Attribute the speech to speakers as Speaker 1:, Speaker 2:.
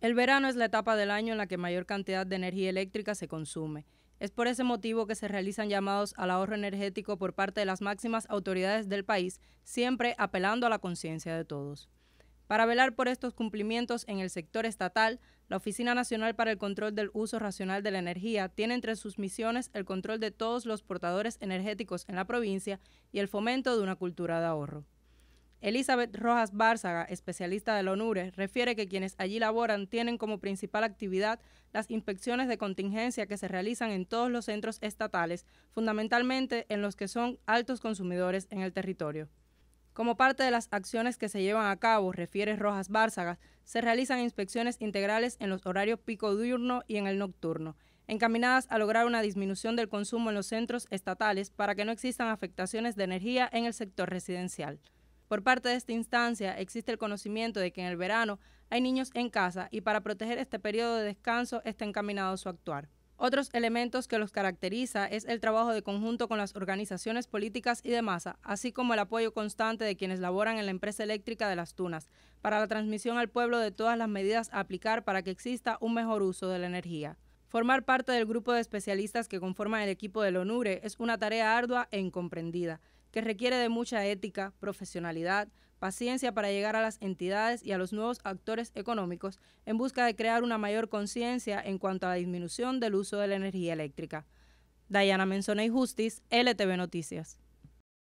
Speaker 1: El verano es la etapa del año en la que mayor cantidad de energía eléctrica se consume. Es por ese motivo que se realizan llamados al ahorro energético por parte de las máximas autoridades del país, siempre apelando a la conciencia de todos. Para velar por estos cumplimientos en el sector estatal, la Oficina Nacional para el Control del Uso Racional de la Energía tiene entre sus misiones el control de todos los portadores energéticos en la provincia y el fomento de una cultura de ahorro. Elizabeth Rojas Bárzaga, especialista de la ONURE, refiere que quienes allí laboran tienen como principal actividad las inspecciones de contingencia que se realizan en todos los centros estatales, fundamentalmente en los que son altos consumidores en el territorio. Como parte de las acciones que se llevan a cabo, refiere Rojas Bárzaga, se realizan inspecciones integrales en los horarios pico diurno y en el nocturno, encaminadas a lograr una disminución del consumo en los centros estatales para que no existan afectaciones de energía en el sector residencial. Por parte de esta instancia existe el conocimiento de que en el verano hay niños en casa y para proteger este periodo de descanso está encaminado su actuar. Otros elementos que los caracteriza es el trabajo de conjunto con las organizaciones políticas y de masa, así como el apoyo constante de quienes laboran en la empresa eléctrica de las Tunas, para la transmisión al pueblo de todas las medidas a aplicar para que exista un mejor uso de la energía. Formar parte del grupo de especialistas que conforman el equipo del ONURE es una tarea ardua e incomprendida requiere de mucha ética, profesionalidad, paciencia para llegar a las entidades y a los nuevos actores económicos en busca de crear una mayor conciencia en cuanto a la disminución del uso de la energía eléctrica. Dayana Menzona y Justice, LTV Noticias.